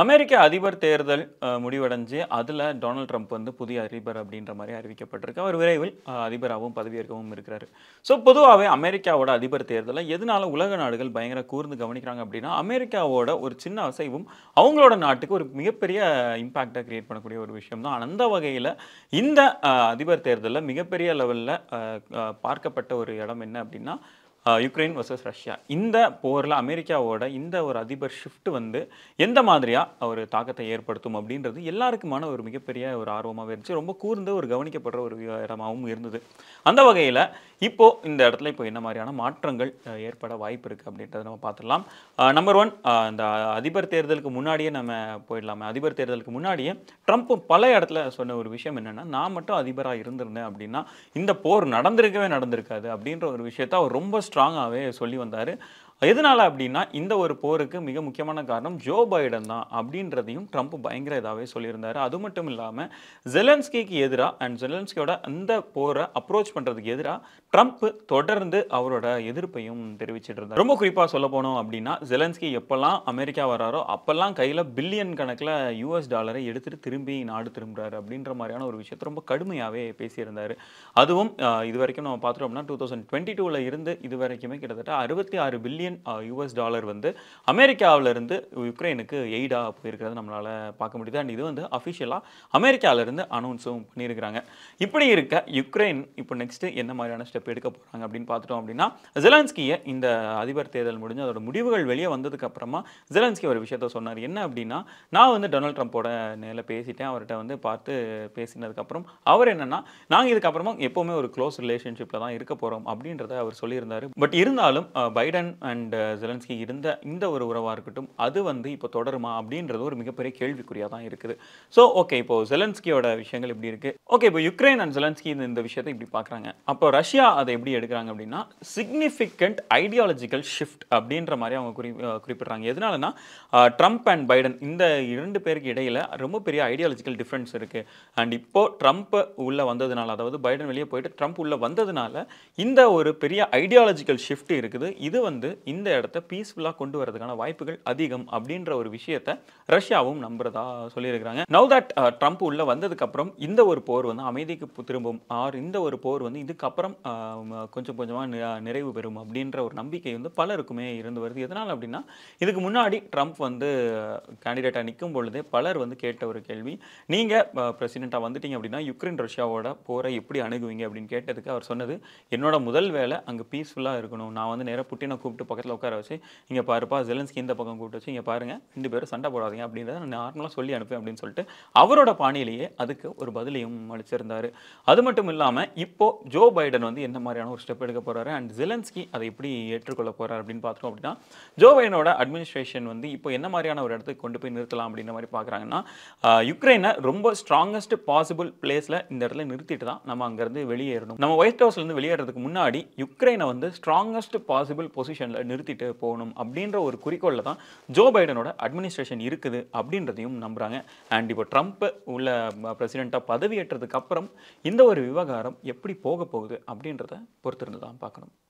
அமெரிக்க அதிபர் தேர்தல் முடிவடைஞ்சு அதில் டொனால்ட் ட்ரம்ப் வந்து புதிய அதிபர் அப்படின்ற மாதிரி அறிவிக்கப்பட்டிருக்கு அவர் விரைவில் அதிபராகவும் பதவியேற்கவும் இருக்கிறார் ஸோ பொதுவாகவே அமெரிக்காவோட அதிபர் தேர்தலை எதனால உலக நாடுகள் பயங்கர கூர்ந்து கவனிக்கிறாங்க அப்படின்னா அமெரிக்காவோட ஒரு சின்ன அசைவும் அவங்களோட நாட்டுக்கு ஒரு மிகப்பெரிய இம்பேக்டாக கிரியேட் பண்ணக்கூடிய ஒரு விஷயம் தான் அந்த வகையில் இந்த அதிபர் தேர்தலில் மிகப்பெரிய லெவலில் பார்க்கப்பட்ட ஒரு இடம் என்ன அப்படின்னா யுக்ரைன் வர்சஸ் ரஷ்யா இந்த போரில் அமெரிக்காவோட இந்த ஒரு அதிபர் ஷிஃப்ட் வந்து எந்த மாதிரியாக ஒரு தாக்கத்தை ஏற்படுத்தும் அப்படின்றது எல்லாருக்குமான ஒரு மிகப்பெரிய ஒரு ஆர்வமாகவே இருந்துச்சு ரொம்ப கூர்ந்து ஒரு கவனிக்கப்படுற ஒரு இடமாகவும் இருந்தது அந்த வகையில் இப்போது இந்த இடத்துல இப்போ என்ன மாதிரியான மாற்றங்கள் ஏற்பட வாய்ப்பு இருக்குது அப்படின்றத நம்ம பார்த்துடலாம் நம்பர் ஒன் இந்த அதிபர் தேர்தலுக்கு முன்னாடியே நம்ம போயிடலாமே அதிபர் தேர்தலுக்கு முன்னாடியே ட்ரம்ப்பும் பல இடத்துல சொன்ன ஒரு விஷயம் என்னென்னா நான் மட்டும் அதிபராக இருந்திருந்தேன் அப்படின்னா இந்த போர் நடந்திருக்கவே நடந்திருக்காது அப்படின்ற ஒரு விஷயத்த அவர் ரொம்ப ஸ்ட்ராங்காகவே சொல்லி வந்தார் எதனால் அப்படின்னா இந்த ஒரு போருக்கு மிக முக்கியமான காரணம் ஜோ பைடன் தான் அப்படின்றதையும் ட்ரம்ப் பயங்கர இதாகவே சொல்லியிருந்தார் அது மட்டும் இல்லாமல் ஜெலன்ஸ்கிக்கு எதிராக அண்ட் ஜெலன்ஸ்கியோட அந்த போரை அப்ரோச் பண்ணுறதுக்கு எதிராக ட்ரம்ப் தொடர்ந்து அவரோட எதிர்ப்பையும் தெரிவிச்சிட்டு இருந்தார் ரொம்ப குறிப்பாக சொல்ல போனோம் அப்படின்னா ஜெலன்ஸ்கி எப்போல்லாம் அமெரிக்கா வராரோ அப்போல்லாம் கையில் பில்லியன் கணக்கில் யூஎஸ் டாலரை எடுத்துகிட்டு திரும்பி நாடு திரும்புகிறார் அப்படின்ற மாதிரியான ஒரு விஷயத்தை ரொம்ப கடுமையாகவே பேசியிருந்தார் அதுவும் இது வரைக்கும் நம்ம பார்த்துட்டோம்னா டூ தௌசண்ட் டுவெண்ட்டி டூவில் இருந்து இது வரைக்குமே கிட்டத்தட்ட அறுபத்தி ஆறு பில்லியன் பில்லியன் யூஎஸ் டாலர் வந்து இருந்து யுக்ரைனுக்கு எய்டாக போயிருக்கிறது நம்மளால் பார்க்க முடியுது அண்ட் இது வந்து அஃபிஷியலாக அமெரிக்காவிலிருந்து அனௌன்ஸும் பண்ணியிருக்கிறாங்க இப்படி இருக்க யுக்ரைன் இப்போ நெக்ஸ்ட்டு என்ன மாதிரியான ஸ்டெப் எடுக்க போகிறாங்க அப்படின்னு பார்த்துட்டோம் அப்படின்னா ஜெலன்ஸ்கியை இந்த அதிபர் தேர்தல் முடிஞ்சு அதோட முடிவுகள் வெளியே வந்ததுக்கப்புறமா ஜெலன்ஸ்கி ஒரு விஷயத்த சொன்னார் என்ன அப்படின்னா நான் வந்து டொனால்ட் ட்ரம்ப்போட நேரில் பேசிட்டேன் அவர்கிட்ட வந்து பார்த்து பேசினதுக்கப்புறம் அவர் என்னென்னா நாங்கள் இதுக்கப்புறமா எப்போவுமே ஒரு க்ளோஸ் ரிலேஷன்ஷிப்பில் தான் இருக்க போகிறோம் அப்படின்றத அவர் சொல்லியிருந்தார் பட் இருந்தாலும் பைடன் அண்ட் அண்ட் ஜெலன்ஸ்கி இருந்த இந்த ஒரு உறவாக இருக்கட்டும் அது வந்து இப்போ தொடருமா அப்படின்றது ஒரு மிகப்பெரிய கேள்விக்குறியாக தான் இருக்குது ஸோ ஓகே இப்போ ஜெலன்ஸ்கியோட விஷயங்கள் எப்படி இருக்குது ஓகே இப்போ யுக்ரைன் அண்ட் ஜெலன்ஸ்கி இந்த விஷயத்தை இப்படி பார்க்குறாங்க அப்போ ரஷ்யா அதை எப்படி எடுக்கிறாங்க அப்படின்னா சிக்னிஃபிகண்ட் ஐடியாலஜிக்கல் ஷிஃப்ட் அப்படின்ற மாதிரி அவங்க குறி குறிப்பிட்றாங்க எதனாலனா ட்ரம்ப் அண்ட் பைடன் இந்த இரண்டு பேருக்கு இடையில் ரொம்ப பெரிய ஐடியாலஜிக்கல் டிஃப்ரென்ஸ் இருக்குது அண்ட் இப்போது ட்ரம்ப் உள்ளே வந்ததுனால அதாவது பைடன் வெளியே போயிட்டு ட்ரம்ப் உள்ளே வந்ததுனால இந்த ஒரு பெரிய ஐடியாலஜிக்கல் ஷிஃப்ட் இருக்குது இது வந்து இந்த இடத்த பீஸ்ஃபுல்லாக கொண்டு வரதுக்கான வாய்ப்புகள் அதிகம் அப்படின்ற ஒரு விஷயத்த ரஷ்யாவும் நம்புறதா சொல்லியிருக்கிறாங்க நவ் தட் ட்ரம்ப் உள்ள வந்ததுக்கப்புறம் இந்த ஒரு போர் வந்து அமைதிக்கு திரும்பும் ஆர் இந்த ஒரு போர் வந்து இதுக்கப்புறம் கொஞ்சம் கொஞ்சமாக நிறைவு பெறும் அப்படின்ற ஒரு நம்பிக்கை வந்து பலருக்குமே இருந்து வருது எதனால் அப்படின்னா இதுக்கு முன்னாடி ட்ரம்ப் வந்து கேண்டிடேட்டாக நிற்கும் பொழுதே பலர் வந்து கேட்ட ஒரு கேள்வி நீங்கள் பிரசிடெண்ட்டாக வந்துட்டீங்க அப்படின்னா யுக்ரைன் ரஷ்யாவோட போரை எப்படி அணுகுவீங்க அப்படின்னு கேட்டதுக்கு அவர் சொன்னது என்னோட முதல் வேலை அங்கே பீஸ்ஃபுல்லாக இருக்கணும் நான் வந்து நேராக புட்டினை கூப்பிட்டு பக்கத்தில் உட்கார வச்சு இங்கே பாருப்பா ஜெலன்ஸ்கி இந்த பக்கம் கூப்பிட்டு வச்சு இங்கே பாருங்கள் ரெண்டு பேரும் சண்டை போடாதீங்க அப்படின்றத நான் நார்மலாக சொல்லி அனுப்பேன் அப்படின்னு சொல்லிட்டு அவரோட பாணியிலேயே அதுக்கு ஒரு பதிலையும் அளிச்சிருந்தார் அது மட்டும் இல்லாமல் இப்போது ஜோ பைடன் வந்து என்ன மாதிரியான ஒரு ஸ்டெப் எடுக்க போகிறாரு அண்ட் ஜெலன்ஸ்கி அதை எப்படி ஏற்றுக்கொள்ள போகிறார் அப்படின்னு பார்த்தோம் அப்படின்னா ஜோ பைடனோட அட்மினிஸ்ட்ரேஷன் வந்து இப்போ என்ன மாதிரியான ஒரு இடத்துக்கு கொண்டு போய் நிறுத்தலாம் அப்படின்ற மாதிரி பார்க்குறாங்கன்னா யுக்ரைனை ரொம்ப ஸ்ட்ராங்கஸ்ட் பாசிபிள் பிளேஸில் இந்த இடத்துல நிறுத்திட்டு தான் நம்ம அங்கேருந்து வெளியேறணும் நம்ம ஒயிட் ஹவுஸ்லேருந்து வெளியேறதுக்கு முன்னாடி யுக்ரைனை வந்து ஸ்ட்ராங்கஸ்ட் பாசிபிள் பொசிஷனில் நிறுத்திட்டு போகணும் அப்படின்ற ஒரு குறிக்கோளில் தான் ஜோ பைடனோட அட்மினிஸ்ட்ரேஷன் இருக்குது அப்படின்றதையும் நம்புகிறாங்க அண்ட் இப்போ ட்ரம்ப் உள்ள பிரசிடெண்ட்டாக பதவியேற்றதுக்கு அப்புறம் இந்த ஒரு விவகாரம் எப்படி போக போகுது அப்படின்றத பொறுத்திருந்து தான் பார்க்கணும்